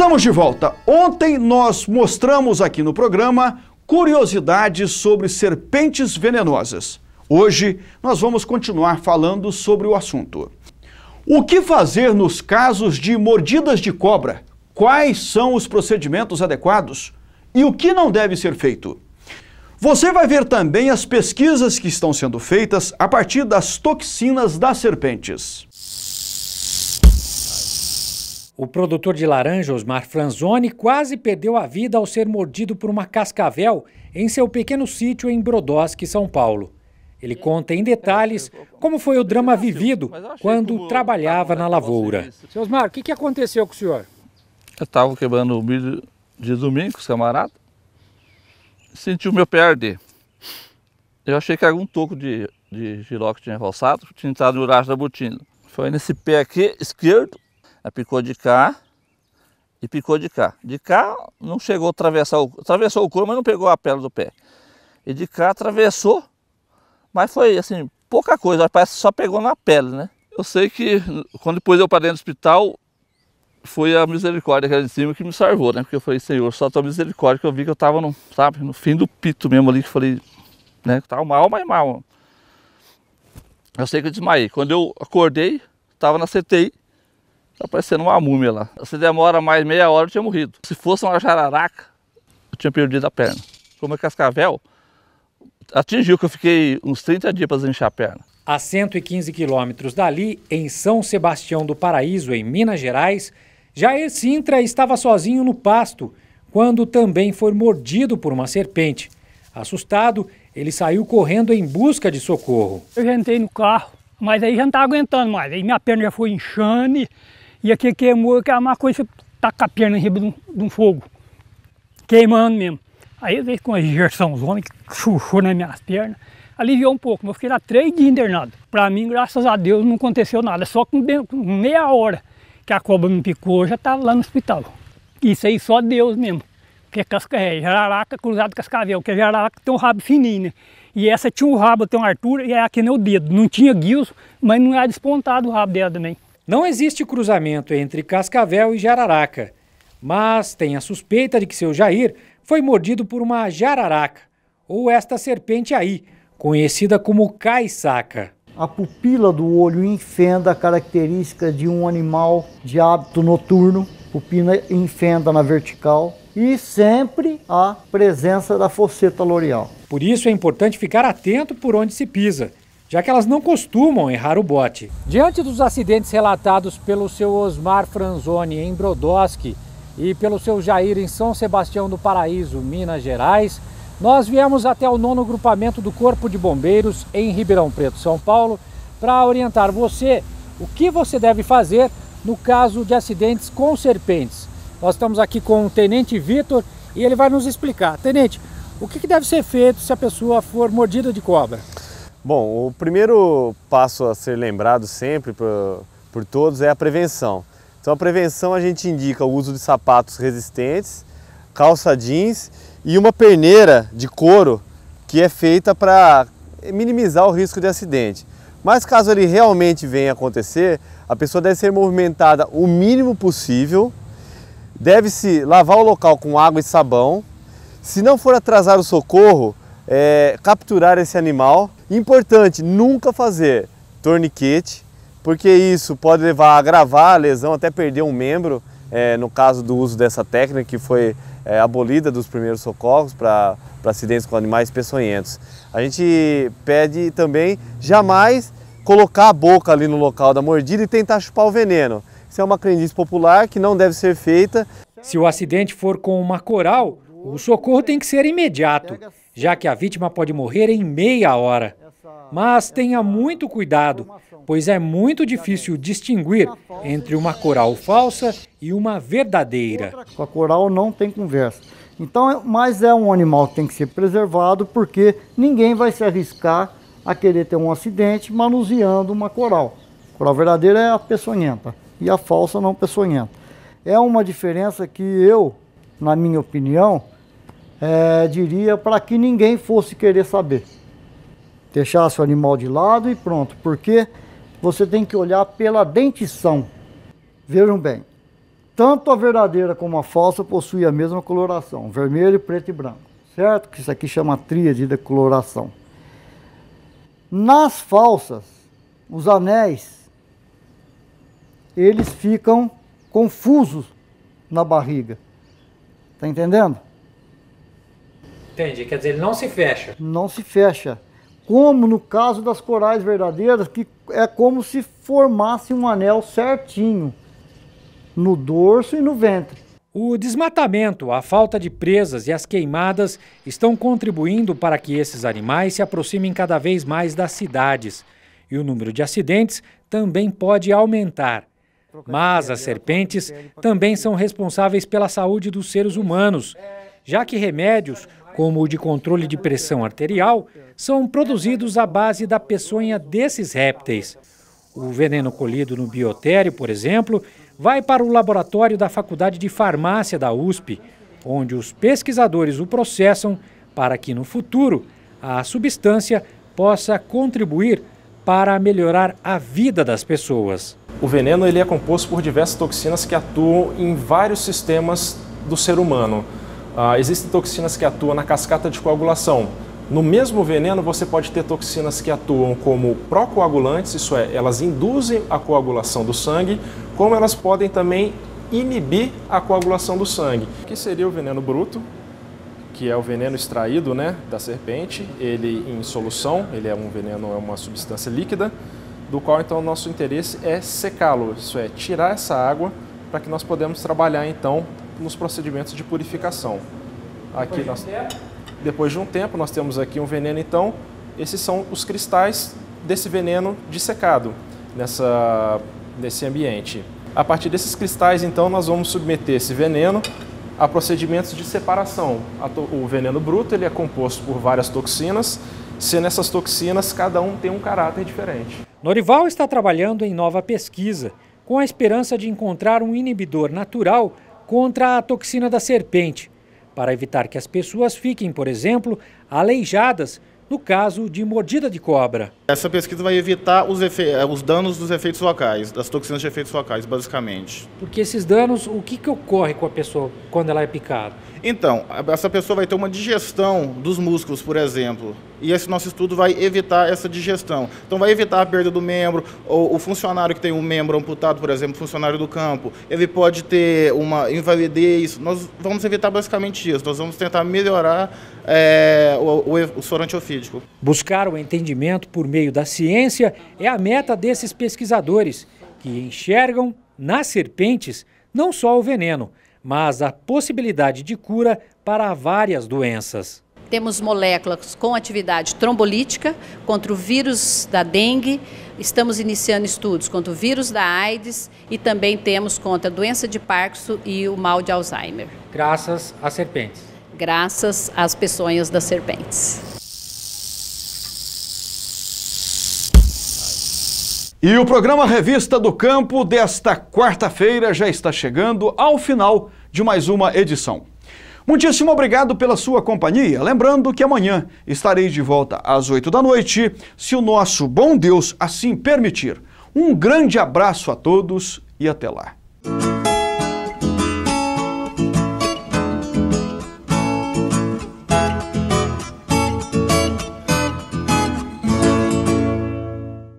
Estamos de volta. Ontem nós mostramos aqui no programa curiosidades sobre serpentes venenosas. Hoje nós vamos continuar falando sobre o assunto. O que fazer nos casos de mordidas de cobra? Quais são os procedimentos adequados? E o que não deve ser feito? Você vai ver também as pesquisas que estão sendo feitas a partir das toxinas das serpentes. O produtor de laranja, Osmar Franzoni, quase perdeu a vida ao ser mordido por uma cascavel em seu pequeno sítio em Brodowski, São Paulo. Ele conta em detalhes como foi o drama vivido quando trabalhava na lavoura. Seu Osmar, o que, aconteceu com o senhor? Eu estava quebrando o milho de domingo com os camaradas, senti o meu pé arder. Eu achei que algum toco de, de que tinha roçado, tinha entrado no uracho da botina. Foi nesse pé aqui, esquerdo, picou de cá e picou de cá. De cá não chegou a atravessar o, atravessou o couro, mas não pegou a pele do pé. E de cá atravessou, mas foi assim, pouca coisa, parece que só pegou na pele, né? Eu sei que quando depois eu parei no hospital, foi a misericórdia era em cima que me salvou, né? Porque eu falei, Senhor, só tua misericórdia, que eu vi que eu tava no, sabe, no fim do pito mesmo ali, que eu falei, né, que tava mal, mas mal. Eu sei que eu desmaiei. Quando eu acordei, tava na CTI, Tá parecendo uma múmia lá. Se demora mais meia hora, eu tinha morrido. Se fosse uma jararaca, eu tinha perdido a perna. Como é cascavel, atingiu que eu fiquei uns 30 dias para desinchar a perna. A 115 quilômetros dali, em São Sebastião do Paraíso, em Minas Gerais, Jair Sintra estava sozinho no pasto quando também foi mordido por uma serpente. Assustado, ele saiu correndo em busca de socorro. Eu já entrei no carro, mas aí já não estava aguentando mais. Aí minha perna já foi inchando e aqui queimou, que é uma coisa, tá com a perna em riba de, um, de um, fogo, queimando mesmo. Aí veio com a injeção, os homens, chuchou nas minhas pernas, aliviou um pouco, mas eu fiquei lá três dias internado. Para mim, graças a Deus, não aconteceu nada, só com, com meia hora que a cobra me picou, eu já estava lá no hospital. Isso aí só Deus mesmo, porque é casca, é jararaca cruzado cascavel, que jararaca tem um rabo fininho, né? E essa tinha um rabo, tem uma altura, e é aqui nem o dedo, não tinha guios, mas não era despontado o rabo dela também. Não existe cruzamento entre Cascavel e jararaca, mas tem a suspeita de que seu Jair foi mordido por uma jararaca, ou esta serpente aí, conhecida como caiçaca. A pupila do olho em fenda característica de um animal de hábito noturno, pupila em fenda na vertical e sempre a presença da fosseta loreal. Por isso é importante ficar atento por onde se pisa já que elas não costumam errar o bote. Diante dos acidentes relatados pelo seu Osmar Franzoni em Brodowski e pelo seu Jair em São Sebastião do Paraíso, Minas Gerais, nós viemos até o nono grupamento do Corpo de Bombeiros em Ribeirão Preto, São Paulo, para orientar você o que você deve fazer no caso de acidentes com serpentes. Nós estamos aqui com o Tenente Vitor e ele vai nos explicar. Tenente, o que, que deve ser feito se a pessoa for mordida de cobra? Bom, o primeiro passo a ser lembrado sempre por, por todos é a prevenção. Então a prevenção a gente indica o uso de sapatos resistentes, calça jeans e uma perneira de couro que é feita para minimizar o risco de acidente. Mas caso ele realmente venha acontecer, a pessoa deve ser movimentada o mínimo possível, deve-se lavar o local com água e sabão. Se não for atrasar o socorro, é, capturar esse animal Importante nunca fazer torniquete, porque isso pode levar a agravar a lesão, até perder um membro, é, no caso do uso dessa técnica que foi é, abolida dos primeiros socorros para acidentes com animais peçonhentos. A gente pede também jamais colocar a boca ali no local da mordida e tentar chupar o veneno. Isso é uma crendice popular que não deve ser feita. Se o acidente for com uma coral, o socorro tem que ser imediato já que a vítima pode morrer em meia hora. Mas tenha muito cuidado, pois é muito difícil distinguir entre uma coral falsa e uma verdadeira. Com a coral não tem conversa. Então, é, mas é um animal que tem que ser preservado porque ninguém vai se arriscar a querer ter um acidente manuseando uma coral. A coral verdadeira é a peçonhenta e a falsa não peçonhenta. É uma diferença que eu, na minha opinião, é, diria para que ninguém fosse querer saber. Deixasse o animal de lado e pronto, porque você tem que olhar pela dentição. Vejam bem, tanto a verdadeira como a falsa possuem a mesma coloração, vermelho, preto e branco, certo? Que isso aqui chama tríade de coloração. Nas falsas, os anéis, eles ficam confusos na barriga. está entendendo? Entendi, quer dizer, ele não se fecha. Não se fecha. Como no caso das corais verdadeiras, que é como se formasse um anel certinho no dorso e no ventre. O desmatamento, a falta de presas e as queimadas estão contribuindo para que esses animais se aproximem cada vez mais das cidades. E o número de acidentes também pode aumentar. Mas as serpentes também são responsáveis pela saúde dos seres humanos, já que remédios como o de controle de pressão arterial, são produzidos à base da peçonha desses répteis. O veneno colhido no biotério, por exemplo, vai para o laboratório da Faculdade de Farmácia da USP, onde os pesquisadores o processam para que no futuro a substância possa contribuir para melhorar a vida das pessoas. O veneno ele é composto por diversas toxinas que atuam em vários sistemas do ser humano. Ah, existem toxinas que atuam na cascata de coagulação. No mesmo veneno, você pode ter toxinas que atuam como procoagulantes, isso é, elas induzem a coagulação do sangue, como elas podem também inibir a coagulação do sangue. O que seria o veneno bruto? que é o veneno extraído né, da serpente, ele em solução, ele é um veneno, é uma substância líquida, do qual então o nosso interesse é secá-lo, isso é, tirar essa água para que nós podemos trabalhar então nos procedimentos de purificação. Aqui nós, depois de um tempo, nós temos aqui um veneno, então, esses são os cristais desse veneno dissecado nessa, nesse ambiente. A partir desses cristais, então, nós vamos submeter esse veneno a procedimentos de separação. O veneno bruto ele é composto por várias toxinas, sendo essas toxinas cada um tem um caráter diferente. Norival está trabalhando em nova pesquisa, com a esperança de encontrar um inibidor natural contra a toxina da serpente, para evitar que as pessoas fiquem, por exemplo, aleijadas no caso de mordida de cobra. Essa pesquisa vai evitar os, eh, os, danos dos efeitos locais, das toxinas de efeitos locais, basicamente. Porque esses danos, o que, que ocorre com a pessoa quando ela é picada? Então, essa pessoa vai ter uma digestão dos músculos, por exemplo. E esse nosso estudo vai evitar essa digestão. Então, vai evitar a perda do membro, ou o funcionário que tem um membro amputado, por exemplo, funcionário do campo, ele pode ter uma invalidez. Nós vamos evitar basicamente isso. Nós vamos tentar melhorar é, o, o, o soro antiofídico. Buscar o entendimento por meio da ciência é a meta desses pesquisadores, que enxergam nas serpentes não só o veneno, mas a possibilidade de cura para várias doenças. Temos moléculas com atividade trombolítica contra o vírus da dengue, estamos iniciando estudos contra o vírus da AIDS e também temos contra a doença de Parkinson e o mal de Alzheimer. Graças às serpentes. Graças às peçonhas das serpentes. E o programa Revista do Campo desta quarta-feira já está chegando ao final de mais uma edição. Muitíssimo obrigado pela sua companhia. Lembrando que amanhã estarei de volta às 8 da noite, se o nosso bom Deus assim permitir. Um grande abraço a todos e até lá.